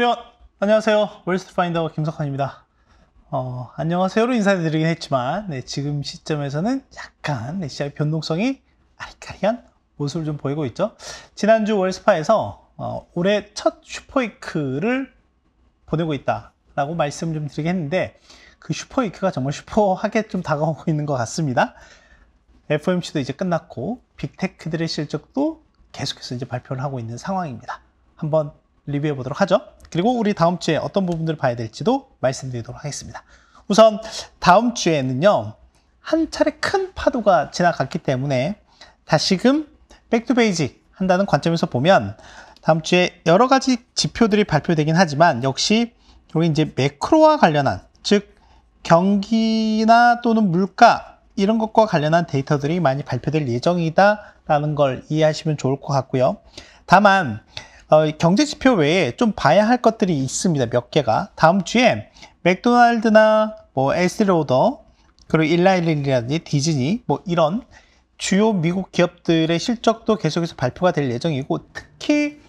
여러분 안녕하세요 월스트파인더 김석환입니다 어, 안녕하세요로 인사드리긴 했지만 네, 지금 시점에서는 약간 네, 시장의 변동성이 아리까리한 모습을 좀 보이고 있죠 지난주 월스파에서 어, 올해 첫슈퍼이크를 보내고 있다 라고 말씀 좀 드리긴 했는데 그슈퍼이크가 정말 슈퍼하게 좀 다가오고 있는 것 같습니다 FOMC도 이제 끝났고 빅테크들의 실적도 계속해서 이제 발표를 하고 있는 상황입니다 한번 리뷰해 보도록 하죠. 그리고 우리 다음 주에 어떤 부분들을 봐야 될지도 말씀드리도록 하겠습니다. 우선 다음 주에는요. 한 차례 큰 파도가 지나갔기 때문에 다시금 백투베이직 한다는 관점에서 보면 다음 주에 여러 가지 지표들이 발표되긴 하지만 역시 여기 이제 매크로와 관련한 즉 경기나 또는 물가 이런 것과 관련한 데이터들이 많이 발표될 예정이다라는 걸 이해하시면 좋을 것 같고요. 다만 어, 경제 지표 외에 좀 봐야 할 것들이 있습니다. 몇 개가. 다음 주에 맥도날드나 뭐 에스로더 그리고 일라일리라든지 디즈니 뭐 이런 주요 미국 기업들의 실적도 계속해서 발표가 될 예정이고 특히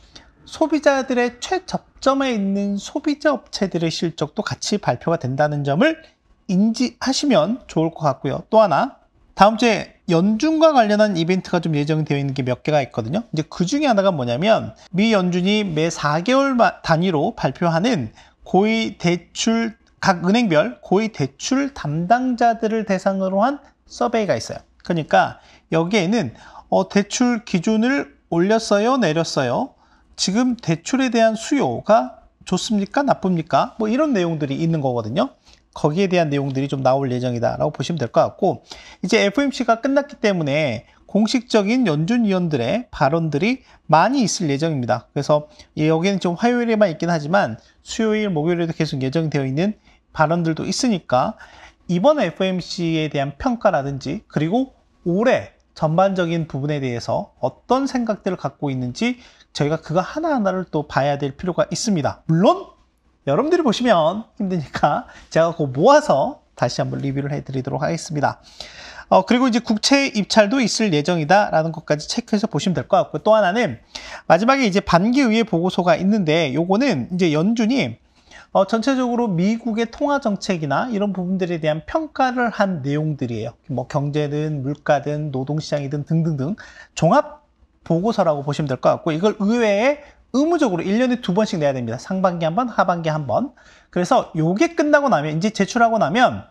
소비자들의 최접점에 있는 소비자 업체들의 실적도 같이 발표가 된다는 점을 인지하시면 좋을 것 같고요. 또 하나 다음 주에 연준과 관련한 이벤트가 좀 예정되어 있는 게 몇 개가 있거든요. 이제 그 중에 하나가 뭐냐면 미 연준이 매 4개월 단위로 발표하는 고위 대출 각 은행별 고위 대출 담당자들을 대상으로 한 서베이가 있어요. 그러니까 여기에는 어, 대출 기준을 올렸어요, 내렸어요. 지금 대출에 대한 수요가 좋습니까? 나쁩니까? 뭐 이런 내용들이 있는 거거든요. 거기에 대한 내용들이 좀 나올 예정이다라고 보시면 될 것 같고 이제 FOMC가 끝났기 때문에 공식적인 연준위원들의 발언들이 많이 있을 예정입니다. 그래서 예, 여기는 좀 화요일에만 있긴 하지만 수요일, 목요일에도 계속 예정되어 있는 발언들도 있으니까 이번 FOMC에 대한 평가라든지 그리고 올해 전반적인 부분에 대해서 어떤 생각들을 갖고 있는지 저희가 그거 하나하나를 또 봐야 될 필요가 있습니다. 물론 여러분들이 보시면 힘드니까 제가 그 모아서 다시 한번 리뷰를 해드리도록 하겠습니다. 어, 그리고 이제 국채 입찰도 있을 예정이다라는 것까지 체크해서 보시면 될 것 같고 또 하나는 마지막에 이제 반기 의회 보고서가 있는데 요거는 이제 연준이 어, 전체적으로 미국의 통화 정책이나 이런 부분들에 대한 평가를 한 내용들이에요. 뭐 경제든 물가든 노동시장이든 등등등 종합 보고서라고 보시면 될 것 같고 이걸 의회에 의무적으로 1년에 두 번씩 내야 됩니다. 상반기 한 번, 하반기 한 번. 그래서 요게 끝나고 나면, 이제 제출하고 나면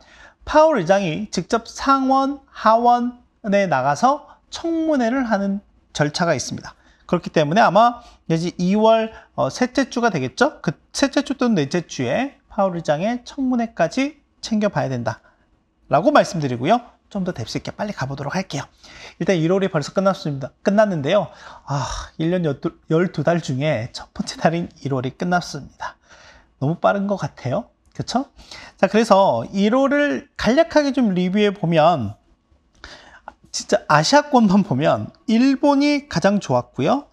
파월 의장이 직접 상원, 하원에 나가서 청문회를 하는 절차가 있습니다. 그렇기 때문에 아마 내지 2월 어, 셋째 주가 되겠죠? 그 셋째 주 또는 넷째 주에 파월 의장의 청문회까지 챙겨봐야 된다. 라고 말씀드리고요. 좀더 뎁스 있게 빨리 가보도록 할게요. 일단 1월이 벌써 끝났습니다. 끝났는데요. 아, 1년 12, 달 중에 첫 번째 달인 1월이 끝났습니다. 너무 빠른 것 같아요. 그렇죠? 자, 그래서 1월을 간략하게 좀 리뷰해 보면 진짜 아시아권만 보면 일본이 가장 좋았고요.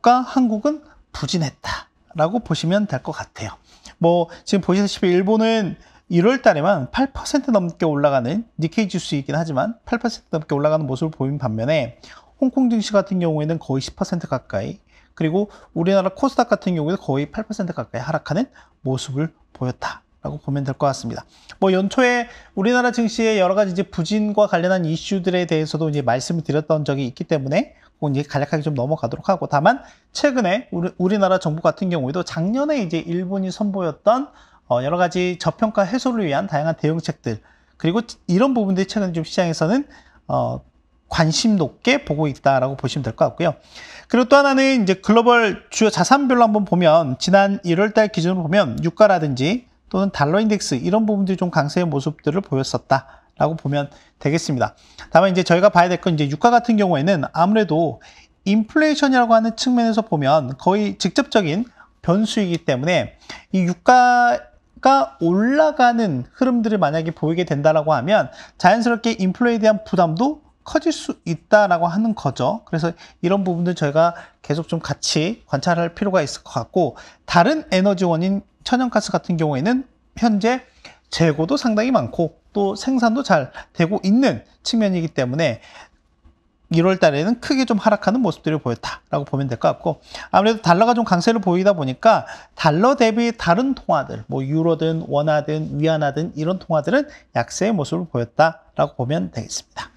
중국과 한국은 부진했다라고 보시면 될 것 같아요. 뭐 지금 보시다시피 일본은 1월 달에만 8% 넘게 올라가는 니케이 지수이긴 하지만 8% 넘게 올라가는 모습을 보인 반면에 홍콩 증시 같은 경우에는 거의 10% 가까이 그리고 우리나라 코스닥 같은 경우에는 거의 8% 가까이 하락하는 모습을 보였다. 라고 보면 될 것 같습니다. 뭐 연초에 우리나라 증시의 여러 가지 이제 부진과 관련한 이슈들에 대해서도 이제 말씀을 드렸던 적이 있기 때문에 그건 이제 간략하게 좀 넘어가도록 하고 다만 최근에 우리, 우리나라 정부 같은 경우에도 작년에 이제 일본이 선보였던 어, 여러 가지 저평가 해소를 위한 다양한 대응책들 그리고 이런 부분들이 최근 좀 시장에서는 어, 관심 높게 보고 있다라고 보시면 될 것 같고요. 그리고 또 하나는 이제 글로벌 주요 자산별로 한번 보면 지난 1월달 기준으로 보면 유가라든지 또는 달러 인덱스 이런 부분들이 좀 강세의 모습들을 보였었다라고 보면 되겠습니다. 다만 이제 저희가 봐야 될 건 이제 유가 같은 경우에는 아무래도 인플레이션이라고 하는 측면에서 보면 거의 직접적인 변수이기 때문에 이 유가 가 올라가는 흐름들을 만약에 보이게 된다라고 하면 자연스럽게 인플레에 대한 부담도 커질 수 있다라고 하는 거죠. 그래서 이런 부분들 저희가 계속 좀 같이 관찰할 필요가 있을 것 같고 다른 에너지원인 천연가스 같은 경우에는 현재 재고도 상당히 많고 또 생산도 잘 되고 있는 측면이기 때문에 1월 달에는 크게 좀 하락하는 모습들을 보였다라고 보면 될 것 같고 아무래도 달러가 좀 강세를 보이다 보니까 달러 대비 다른 통화들 뭐 유로든 원화든 위안화든 이런 통화들은 약세의 모습을 보였다라고 보면 되겠습니다.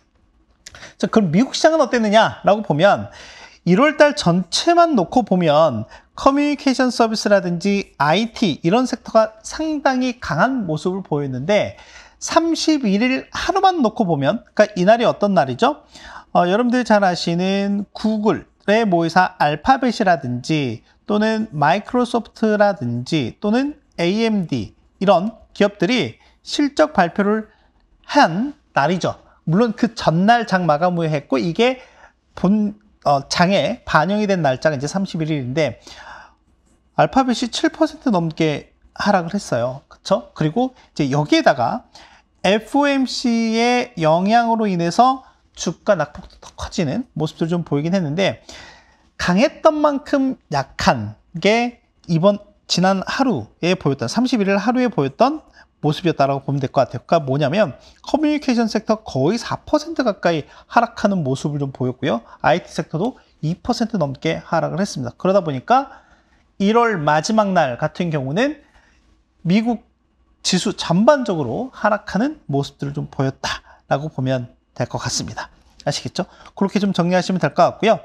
자, 그럼 미국 시장은 어땠느냐라고 보면 1월 달 전체만 놓고 보면 커뮤니케이션 서비스라든지 IT 이런 섹터가 상당히 강한 모습을 보였는데 31일 하루만 놓고 보면 그러니까 이날이 어떤 날이죠? 어, 여러분들이 잘 아시는 구글의 모의사 알파벳이라든지 또는 마이크로소프트라든지 또는 AMD 이런 기업들이 실적 발표를 한 날이죠. 물론 그 전날 장 마감 후에 했고 이게 본 어, 장에 반영이 된 날짜가 이제 31일인데 알파벳이 7% 넘게 하락을 했어요. 그렇죠? 그리고 이제 여기에다가 FOMC의 영향으로 인해서 주가 낙폭도 더 커지는 모습도 좀 보이긴 했는데 강했던 만큼 약한 게 이번 지난 하루에 보였던 31일 하루에 보였던 모습이었다라고 보면 될 것 같아요. 그러니까 뭐냐면 커뮤니케이션 섹터 거의 4% 가까이 하락하는 모습을 좀 보였고요. IT 섹터도 2% 넘게 하락을 했습니다. 그러다 보니까 1월 마지막 날 같은 경우는 미국 지수 전반적으로 하락하는 모습들을 좀 보였다라고 보면 될것 같습니다. 아시겠죠? 그렇게 좀 정리하시면 될 것 같고요.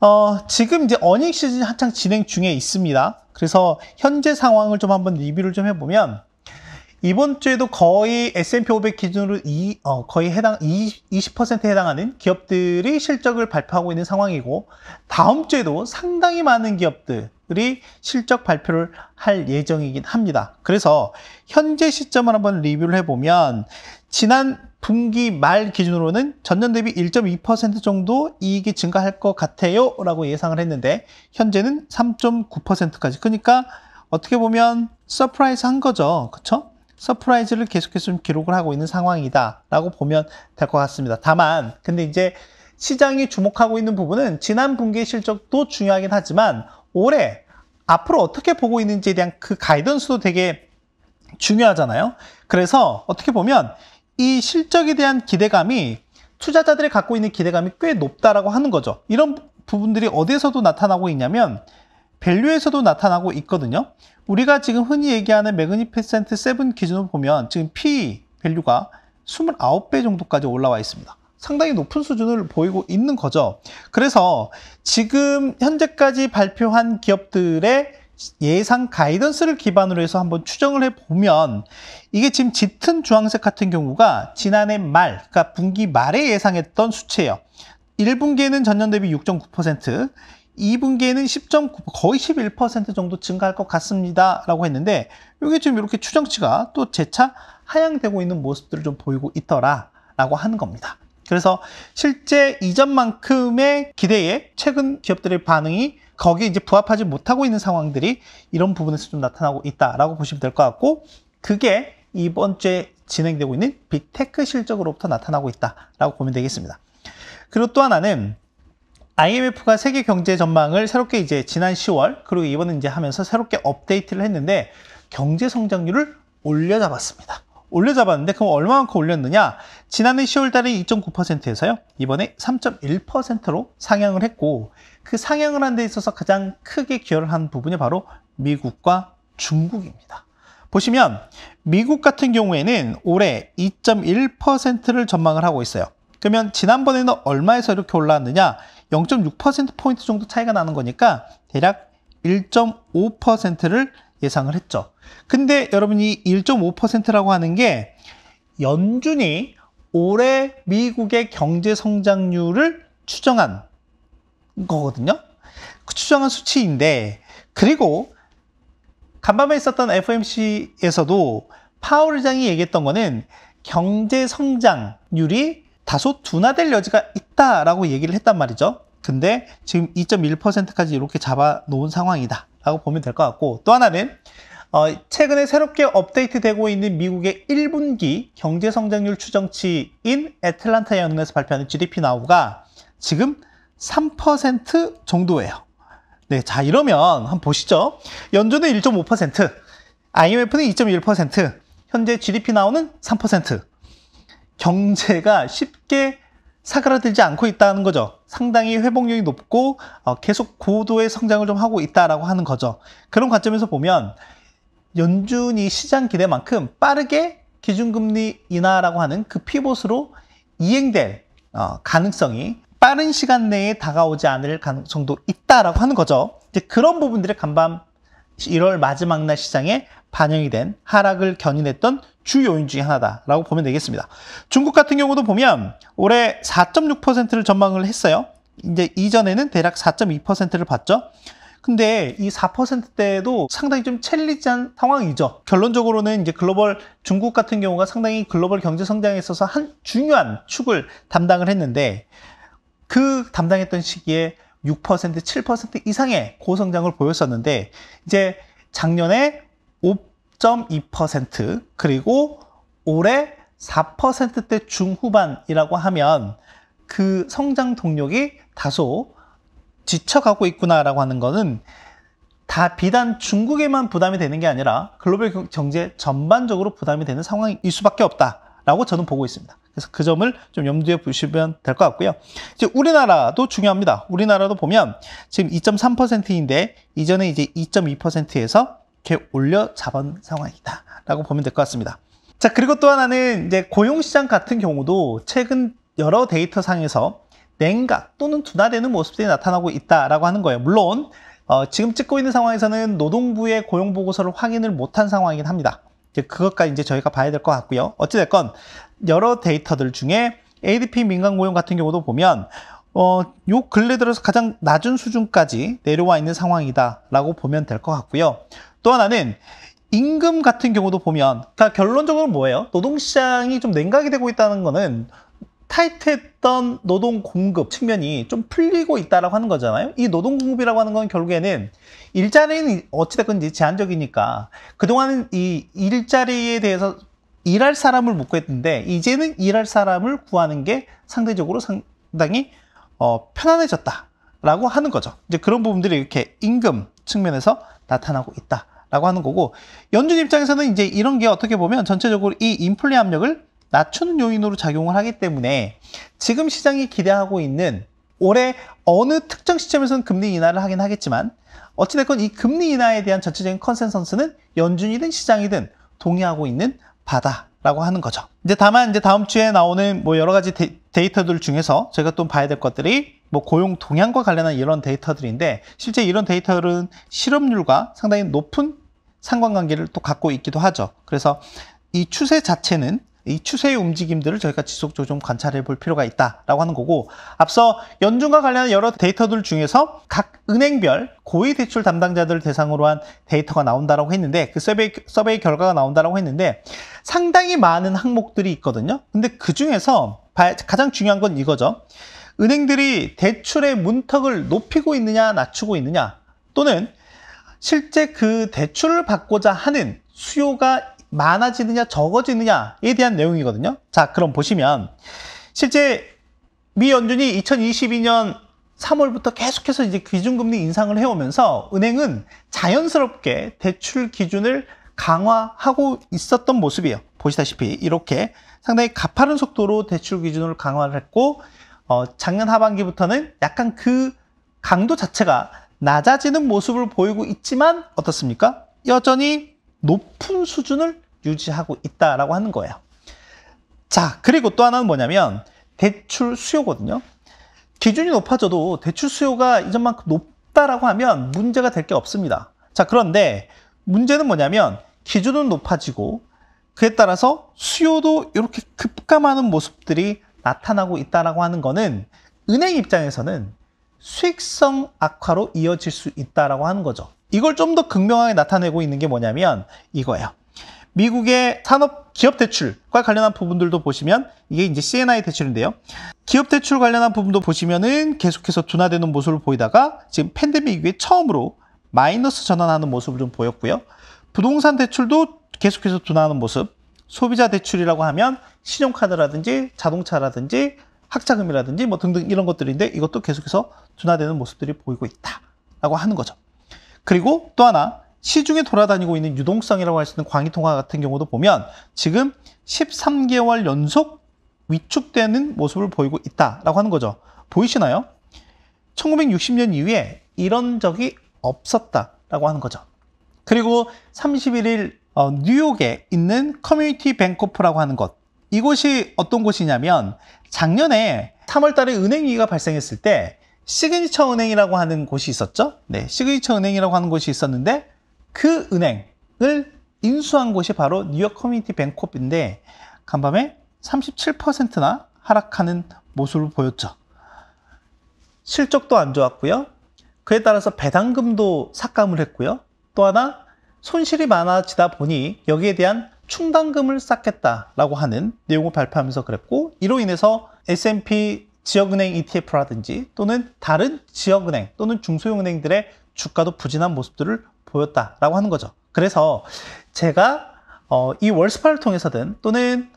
어, 지금 이제 어닝 시즌 한창 진행 중에 있습니다. 그래서 현재 상황을 좀 한번 리뷰를 좀 해보면 이번 주에도 거의 S&P 500 기준으로 이, 어, 거의 해당 20%에 해당하는 기업들이 실적을 발표하고 있는 상황이고 다음 주에도 상당히 많은 기업들이 실적 발표를 할 예정이긴 합니다. 그래서 현재 시점을 한번 리뷰를 해보면 지난 분기 말 기준으로는 전년 대비 1.2% 정도 이익이 증가할 것 같아요 라고 예상을 했는데 현재는 3.9%까지 그러니까 어떻게 보면 서프라이즈 한 거죠 그쵸? 서프라이즈를 계속해서 좀 기록을 하고 있는 상황이다 라고 보면 될 것 같습니다 다만 근데 이제 시장이 주목하고 있는 부분은 지난 분기 실적도 중요하긴 하지만 올해 앞으로 어떻게 보고 있는지에 대한 그 가이던스도 되게 중요하잖아요 그래서 어떻게 보면 이 실적에 대한 기대감이 투자자들이 갖고 있는 기대감이 꽤 높다라고 하는 거죠. 이런 부분들이 어디에서도 나타나고 있냐면 밸류에서도 나타나고 있거든요. 우리가 지금 흔히 얘기하는 매그니피센트 7 기준으로 보면 지금 P 밸류가 29배 정도까지 올라와 있습니다. 상당히 높은 수준을 보이고 있는 거죠. 그래서 지금 현재까지 발표한 기업들의 예상 가이던스를 기반으로 해서 한번 추정을 해보면 이게 지금 짙은 주황색 같은 경우가 지난해 말, 그러니까 분기 말에 예상했던 수치예요. 1분기에는 전년 대비 6.9%, 2분기에는 10.9, 거의 11% 정도 증가할 것 같습니다. 라고 했는데, 이게 지금 이렇게 추정치가 또 재차 하향되고 있는 모습들을 좀 보이고 있더라. 라고 하는 겁니다. 그래서 실제 이전만큼의 기대에 최근 기업들의 반응이 거기에 이제 부합하지 못하고 있는 상황들이 이런 부분에서 좀 나타나고 있다라고 보시면 될 것 같고 그게 이번 주에 진행되고 있는 빅테크 실적으로부터 나타나고 있다라고 보면 되겠습니다. 그리고 또 하나는 IMF가 세계 경제 전망을 새롭게 이제 지난 10월 그리고 이번에 이제 하면서 새롭게 업데이트를 했는데 경제 성장률을 올려잡았습니다. 올려잡았는데 그럼 얼마만큼 올렸느냐? 지난해 10월 달에 2.9%에서요. 이번에 3.1%로 상향을 했고 그 상향을 한 데 있어서 가장 크게 기여를 한 부분이 바로 미국과 중국입니다. 보시면 미국 같은 경우에는 올해 2.1%를 전망을 하고 있어요. 그러면 지난번에는 얼마에서 이렇게 올라왔느냐? 0.6%포인트 정도 차이가 나는 거니까 대략 1.5%를 예상을 했죠. 근데 여러분이 1.5%라고 하는 게 연준이 올해 미국의 경제 성장률을 추정한 거거든요. 그 추정한 수치인데 그리고 간밤에 있었던 FMC에서도 파월 의장이 얘기했던 거는 경제 성장률이 다소 둔화될 여지가 있다라고 얘기를 했단 말이죠. 근데 지금 2.1%까지 이렇게 잡아 놓은 상황이다라고 보면 될 것 같고 또 하나는 어, 최근에 새롭게 업데이트되고 있는 미국의 1분기 경제 성장률 추정치인 애틀란타 연구에서 발표하는 GDP 나우가 지금 3% 정도예요. 네, 자 이러면 한번 보시죠. 연준은 1.5%, IMF는 2.1%, 현재 GDP 나오는 3%. 경제가 쉽게 사그라들지 않고 있다는 거죠. 상당히 회복력이 높고 어, 계속 고도의 성장을 좀 하고 있다라고 하는 거죠. 그런 관점에서 보면 연준이 시장 기대만큼 빠르게 기준금리 인하라고 하는 그 피봇으로 이행될 어, 가능성이 빠른 시간 내에 다가오지 않을 가능성도 있다라고 하는 거죠. 이제 그런 부분들이 간밤 1월 마지막 날 시장에 반영이 된 하락을 견인했던 주 요인 중에 하나다라고 보면 되겠습니다. 중국 같은 경우도 보면 올해 4.6%를 전망을 했어요. 이제 이전에는 대략 4.2%를 봤죠. 근데 이 4%대도 상당히 좀챌리지한 상황이죠. 결론적으로는 이제 글로벌 중국 같은 경우가 상당히 글로벌 경제 성장에 있어서 한 중요한 축을 담당을 했는데 그 담당했던 시기에 6% 7% 이상의 고성장을 보였었는데 이제 작년에 5.2% 그리고 올해 4%대 중후반이라고 하면 그 성장 동력이 다소 지쳐가고 있구나라고 하는 것은 다 비단 중국에만 부담이 되는 게 아니라 글로벌 경제 전반적으로 부담이 되는 상황일 수밖에 없다. 라고 저는 보고 있습니다. 그래서 그 점을 좀 염두에 보시면 될 것 같고요. 이제 우리나라도 중요합니다. 우리나라도 보면 지금 2.3%인데 이전에 이제 2.2%에서 이렇게 올려 잡은 상황이다. 라고 보면 될 것 같습니다. 자, 그리고 또 하나는 이제 고용시장 같은 경우도 최근 여러 데이터 상에서 냉각 또는 둔화되는 모습들이 나타나고 있다라고 하는 거예요. 물론 어, 지금 찍고 있는 상황에서는 노동부의 고용보고서를 확인을 못한 상황이긴 합니다. 이제 그것까지 이제 저희가 봐야 될 것 같고요. 어찌됐건 여러 데이터들 중에 ADP 민간 고용 같은 경우도 보면 어, 요 근래 들어서 가장 낮은 수준까지 내려와 있는 상황이다라고 보면 될 것 같고요. 또 하나는 임금 같은 경우도 보면 다 그러니까 결론적으로 뭐예요? 노동시장이 좀 냉각이 되고 있다는 거는 타이트했던 노동 공급 측면이 좀 풀리고 있다라고 하는 거잖아요. 이 노동 공급이라고 하는 건 결국에는 일자리는 어찌됐건 이제 제한적이니까 그동안 은이 일자리에 대해서 일할 사람을 묻고 했는데 이제는 일할 사람을 구하는 게 상대적으로 상당히 어, 편안해졌다라고 하는 거죠. 이제 그런 부분들이 이렇게 임금 측면에서 나타나고 있다라고 하는 거고 연준 입장에서는 이제 이런 게 어떻게 보면 전체적으로 이 인플레 압력을 낮추는 요인으로 작용을 하기 때문에 지금 시장이 기대하고 있는 올해 어느 특정 시점에서는 금리 인하를 하긴 하겠지만 어찌됐건 이 금리 인하에 대한 전체적인 컨센서스는 연준이든 시장이든 동의하고 있는 바다라고 하는 거죠. 이제 다만 이제 다음 주에 나오는 뭐 여러 가지 데이터들 중에서 저희가 또 봐야 될 것들이 뭐 고용 동향과 관련한 이런 데이터들인데 실제 이런 데이터들은 실업률과 상당히 높은 상관관계를 또 갖고 있기도 하죠. 그래서 이 추세 자체는 이 추세의 움직임들을 저희가 지속적으로 좀 관찰해 볼 필요가 있다라고 하는 거고 앞서 연준과 관련한 여러 데이터들 중에서 각 은행별 고위 대출 담당자들을 대상으로 한 데이터가 나온다라고 했는데 그 서베이, 서베이 결과가 나온다라고 했는데 상당히 많은 항목들이 있거든요 근데 그 중에서 가장 중요한 건 이거죠 은행들이 대출의 문턱을 높이고 있느냐 낮추고 있느냐 또는 실제 그 대출을 받고자 하는 수요가 많아지느냐 적어지느냐에 대한 내용이거든요. 자, 그럼 보시면 실제 미 연준이 2022년 3월부터 계속해서 이제 기준금리 인상을 해오면서 은행은 자연스럽게 대출 기준을 강화하고 있었던 모습이에요. 보시다시피 이렇게 상당히 가파른 속도로 대출 기준을 강화를 했고 어, 작년 하반기부터는 약간 그 강도 자체가 낮아지는 모습을 보이고 있지만 어떻습니까? 여전히 높은 수준을 유지하고 있다라고 하는 거예요. 자, 그리고 또 하나는 뭐냐면 대출 수요거든요. 기준이 높아져도 대출 수요가 이전만큼 높다라고 하면 문제가 될 게 없습니다. 자, 그런데 문제는 뭐냐면 기준은 높아지고 그에 따라서 수요도 이렇게 급감하는 모습들이 나타나고 있다라고 하는 거는 은행 입장에서는 수익성 악화로 이어질 수 있다라고 하는 거죠. 이걸 좀 더 극명하게 나타내고 있는 게 뭐냐면 이거예요. 미국의 산업 기업 대출과 관련한 부분들도 보시면 이게 이제 CNI 대출인데요. 기업 대출 관련한 부분도 보시면은 계속해서 둔화되는 모습을 보이다가 지금 팬데믹 이후에 처음으로 마이너스 전환하는 모습을 좀 보였고요. 부동산 대출도 계속해서 둔화하는 모습. 소비자 대출이라고 하면 신용카드라든지 자동차라든지 학자금이라든지 뭐 등등 이런 것들인데 이것도 계속해서 둔화되는 모습들이 보이고 있다라고 하는 거죠. 그리고 또 하나 시중에 돌아다니고 있는 유동성이라고 할 수 있는 광희통화 같은 경우도 보면 지금 13개월 연속 위축되는 모습을 보이고 있다라고 하는 거죠. 보이시나요? 1960년 이후에 이런 적이 없었다라고 하는 거죠. 그리고 31일 어, 뉴욕에 있는 커뮤니티 뱅코프라고 하는 것. 이곳이 어떤 곳이냐면 작년에 3월 달에 은행 위기가 발생했을 때 시그니처 은행이라고 하는 곳이 있었죠. 네, 시그니처 은행이라고 하는 곳이 있었는데 그 은행을 인수한 곳이 바로 뉴욕 커뮤니티 뱅크업인데 간밤에 37%나 하락하는 모습을 보였죠. 실적도 안 좋았고요. 그에 따라서 배당금도 삭감을 했고요. 또 하나 손실이 많아지다 보니 여기에 대한 충당금을 쌓겠다라고 하는 내용을 발표하면서 그랬고 이로 인해서 S&P 지역은행 ETF라든지 또는 다른 지역은행 또는 중소형은행들의 주가도 부진한 모습들을 보였다라고 하는 거죠. 그래서 제가 어, 이 월스파를 통해서든 또는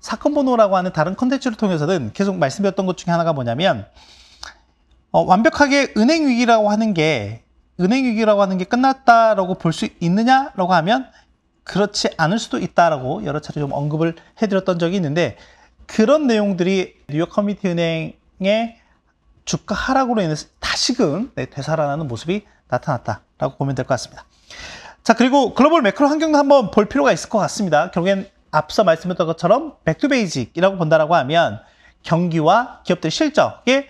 사건 번호라고 하는 다른 컨텐츠를 통해서든 계속 말씀드렸던 것 중에 하나가 뭐냐면 어, 완벽하게 은행 위기라고 하는 게 은행 위기라고 하는 게 끝났다라고 볼 수 있느냐라고 하면 그렇지 않을 수도 있다라고 여러 차례 좀 언급을 해드렸던 적이 있는데 그런 내용들이 뉴욕 커뮤니티 은행의 주가 하락으로 인해서 다시금 네, 되살아나는 모습이 나타났다라고 보면 될 것 같습니다. 자 그리고 글로벌 매크로 환경도 한번 볼 필요가 있을 것 같습니다. 결국엔 앞서 말씀드렸던 것처럼 백투베이직이라고 본다라고 하면 경기와 기업들 의 실적에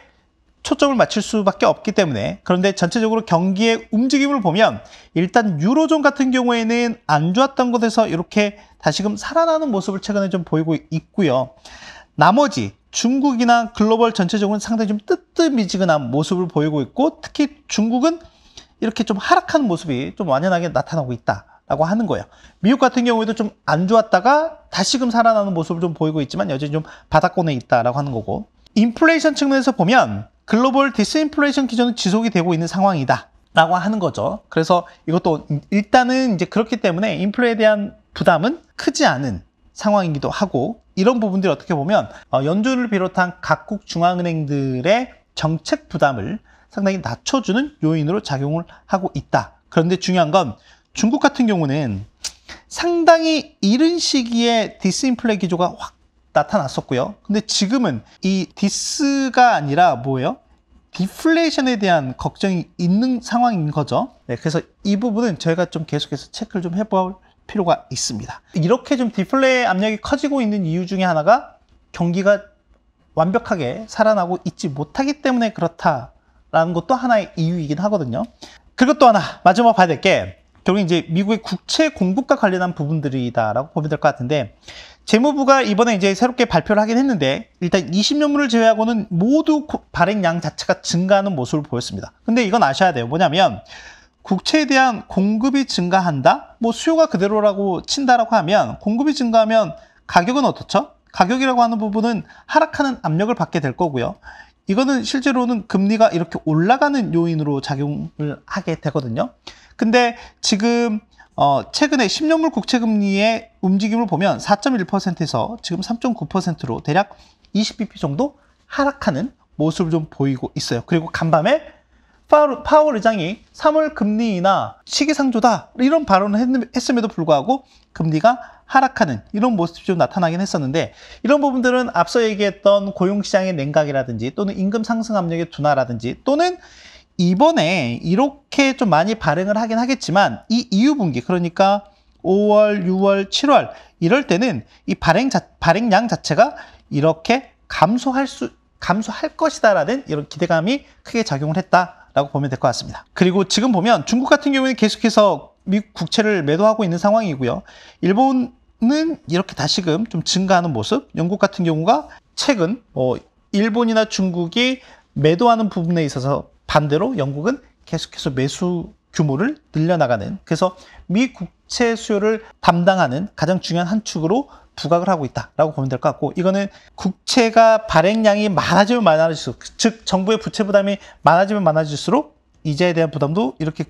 초점을 맞출 수밖에 없기 때문에 그런데 전체적으로 경기의 움직임을 보면 일단 유로존 같은 경우에는 안 좋았던 곳에서 이렇게 다시금 살아나는 모습을 최근에 좀 보이고 있고요. 나머지 중국이나 글로벌 전체적으로 상당히 좀 뜨뜻미지근한 모습을 보이고 있고 특히 중국은 이렇게 좀 하락하는 모습이 좀 완연하게 나타나고 있다라고 하는 거예요. 미국 같은 경우에도 좀 안 좋았다가 다시금 살아나는 모습을 좀 보이고 있지만 여전히 좀 바닥권에 있다라고 하는 거고 인플레이션 측면에서 보면 글로벌 디스인플레이션 기조는 지속이 되고 있는 상황이다. 라고 하는 거죠. 그래서 이것도 일단은 이제 그렇기 때문에 인플레에 대한 부담은 크지 않은 상황이기도 하고 이런 부분들이 어떻게 보면 어, 연준을 비롯한 각국 중앙은행들의 정책 부담을 상당히 낮춰주는 요인으로 작용을 하고 있다. 그런데 중요한 건 중국 같은 경우는 상당히 이른 시기에 디스인플레 기조가 확 나타났었고요. 근데 지금은 이 디스가 아니라 뭐예요? 디플레이션에 대한 걱정이 있는 상황인 거죠. 네, 그래서 이 부분은 저희가 좀 계속해서 체크를 좀 해볼 필요가 있습니다. 이렇게 좀 디플레이 압력이 커지고 있는 이유 중에 하나가 경기가 완벽하게 살아나고 있지 못하기 때문에 그렇다라는 것도 하나의 이유이긴 하거든요. 그리고 또 하나 마지막 봐야 될게 결국 이제 미국의 국채 공급과 관련한 부분들이다라고 보면 될 것 같은데 재무부가 이번에 이제 새롭게 발표를 하긴 했는데 일단 20년물을 제외하고는 모두 발행량 자체가 증가하는 모습을 보였습니다. 근데 이건 아셔야 돼요. 뭐냐면 국채에 대한 공급이 증가한다? 뭐 수요가 그대로라고 친다라고 하면 공급이 증가하면 가격은 어떻죠? 가격이라고 하는 부분은 하락하는 압력을 받게 될 거고요. 이거는 실제로는 금리가 이렇게 올라가는 요인으로 작용을 하게 되거든요. 근데 지금 어, 최근에 10년물 국채 금리의 움직임을 보면 4.1%에서 지금 3.9%로 대략 20bp 정도 하락하는 모습을 좀 보이고 있어요. 그리고 간밤에 파월 의장이 3월 금리나 시기상조다 이런 발언을 했음에도 불구하고 금리가 하락하는 이런 모습이 좀 나타나긴 했었는데 이런 부분들은 앞서 얘기했던 고용시장의 냉각이라든지 또는 임금 상승 압력의 둔화라든지 또는 이번에 이렇게 좀 많이 발행을 하긴 하겠지만 이 이후 분기 그러니까 5월, 6월, 7월 이럴 때는 이 발행 자, 발행량 자체가 이렇게 감소할 수 감소할 것이다라는 이런 기대감이 크게 작용을 했다라고 보면 될 것 같습니다. 그리고 지금 보면 중국 같은 경우에는 계속해서 미국 국채를 매도하고 있는 상황이고요. 일본은 이렇게 다시금 좀 증가하는 모습. 영국 같은 경우가 최근 뭐 일본이나 중국이 매도하는 부분에 있어서 반대로 영국은 계속해서 매수 규모를 늘려나가는 그래서 미 국채 수요를 담당하는 가장 중요한 한 축으로 부각을 하고 있다라고 보면 될 것 같고 이거는 국채가 발행량이 많아지면 많아질수록 즉 정부의 부채 부담이 많아지면 많아질수록 이자에 대한 부담도 이렇게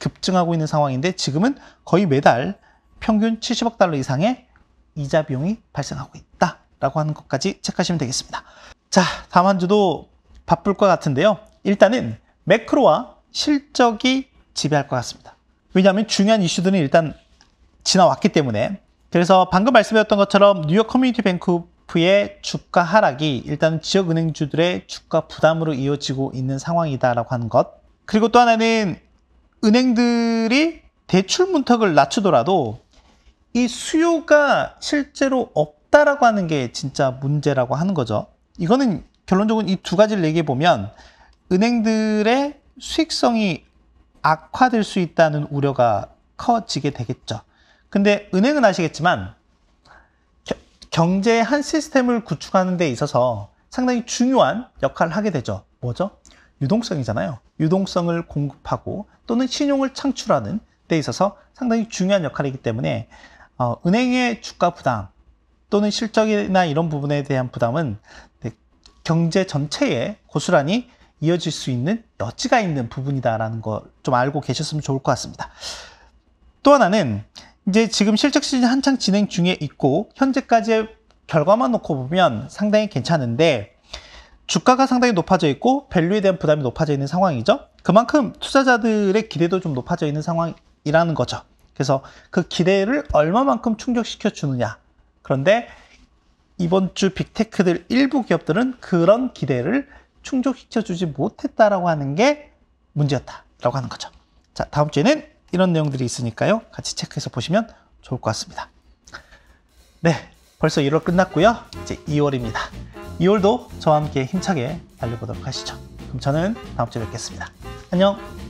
급증하고 있는 상황인데 지금은 거의 매달 평균 70억 달러 이상의 이자 비용이 발생하고 있다라고 하는 것까지 체크하시면 되겠습니다. 자, 다음 한 주도 바쁠 것 같은데요. 일단은 매크로와 실적이 지배할 것 같습니다. 왜냐하면 중요한 이슈들은 일단 지나왔기 때문에 그래서 방금 말씀드렸던 것처럼 뉴욕 커뮤니티 뱅크의 주가 하락이 일단 지역 은행주들의 주가 부담으로 이어지고 있는 상황이다라고 하는 것 그리고 또 하나는 은행들이 대출 문턱을 낮추더라도 이 수요가 실제로 없다라고 하는 게 진짜 문제라고 하는 거죠. 이거는 결론적으로 이 두 가지를 얘기해 보면 은행들의 수익성이 악화될 수 있다는 우려가 커지게 되겠죠. 근데 은행은 아시겠지만 경제의 한 시스템을 구축하는 데 있어서 상당히 중요한 역할을 하게 되죠. 뭐죠? 유동성이잖아요. 유동성을 공급하고 또는 신용을 창출하는 데 있어서 상당히 중요한 역할이기 때문에 어, 은행의 주가 부담 또는 실적이나 이런 부분에 대한 부담은 네, 경제 전체에 고스란히 이어질 수 있는 여지가 있는 부분이다라는 걸 좀 알고 계셨으면 좋을 것 같습니다. 또 하나는 이제 지금 실적 시즌 한창 진행 중에 있고 현재까지의 결과만 놓고 보면 상당히 괜찮은데 주가가 상당히 높아져 있고 밸류에 대한 부담이 높아져 있는 상황이죠. 그만큼 투자자들의 기대도 좀 높아져 있는 상황이라는 거죠. 그래서 그 기대를 얼마만큼 충족시켜 주느냐. 그런데 이번 주 빅테크들 일부 기업들은 그런 기대를 충족시켜 주지 못했다라고 하는 게 문제였다라고 하는 거죠. 자, 다음 주에는 이런 내용들이 있으니까요. 같이 체크해서 보시면 좋을 것 같습니다. 네, 벌써 1월 끝났고요. 이제 2월입니다. 2월도 저와 함께 힘차게 달려보도록 하시죠. 그럼 저는 다음 주에 뵙겠습니다. 안녕!